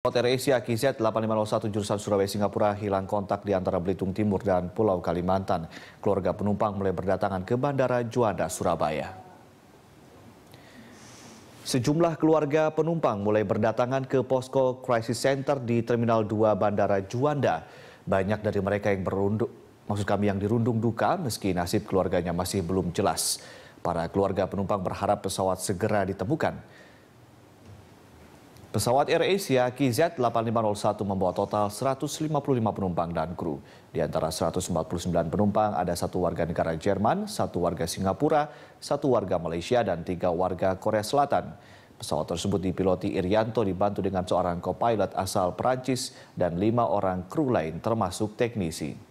Hotel Asia KZ 8501 jurusan Surabaya Singapura hilang kontak di antara Belitung Timur dan Pulau Kalimantan. Keluarga penumpang mulai berdatangan ke Bandara Juanda, Surabaya. Sejumlah keluarga penumpang mulai berdatangan ke posko crisis center di Terminal 2 Bandara Juanda. Banyak dari mereka yang berunduk, maksud kami yang dirundung duka meski nasib keluarganya masih belum jelas. Para keluarga penumpang berharap pesawat segera ditemukan. Pesawat Air Asia KZ-8501 membawa total 155 penumpang dan kru. Di antara 149 penumpang ada satu warga negara Jerman, satu warga Singapura, satu warga Malaysia, dan tiga warga Korea Selatan. Pesawat tersebut dipiloti Irianto dibantu dengan seorang co asal Perancis dan lima orang kru lain termasuk teknisi.